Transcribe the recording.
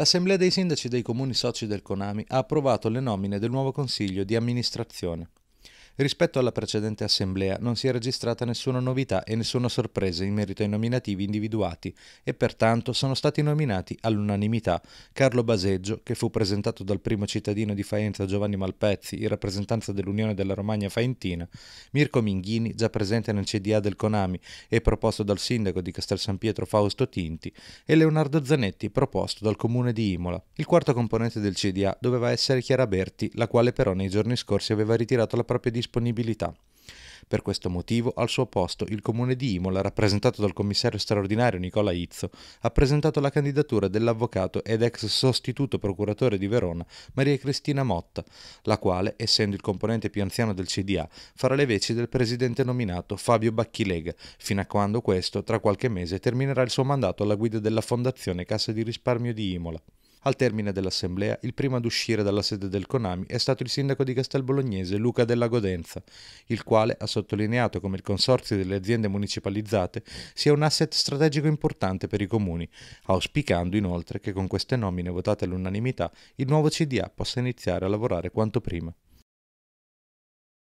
L'Assemblea dei sindaci dei comuni soci del Konami ha approvato le nomine del nuovo consiglio di amministrazione. Rispetto alla precedente assemblea non si è registrata nessuna novità e nessuna sorpresa in merito ai nominativi individuati e pertanto sono stati nominati all'unanimità Carlo Baseggio, che fu presentato dal primo cittadino di Faenza Giovanni Malpezzi in rappresentanza dell'Unione della Romagna Faentina, Mirko Minghini, già presente nel CDA del Conami e proposto dal sindaco di Castel San Pietro Fausto Tinti, e Leonardo Zanetti, proposto dal comune di Imola. Il quarto componente del CDA doveva essere Chiara Berti, la quale però nei giorni scorsi aveva ritirato la propria disposizione disponibilità. Per questo motivo, al suo posto, il comune di Imola, rappresentato dal commissario straordinario Nicola Izzo, ha presentato la candidatura dell'avvocato ed ex sostituto procuratore di Verona Maria Cristina Motta, la quale, essendo il componente più anziano del CDA, farà le veci del presidente nominato Fabio Bacchilega, fino a quando questo, tra qualche mese, terminerà il suo mandato alla guida della Fondazione Cassa di Risparmio di Imola. Al termine dell'assemblea, il primo ad uscire dalla sede del Conami è stato il sindaco di Castel Bolognese, Luca Della Godenza, il quale ha sottolineato come il consorzio delle aziende municipalizzate sia un asset strategico importante per i comuni, auspicando inoltre che con queste nomine votate all'unanimità il nuovo CDA possa iniziare a lavorare quanto prima.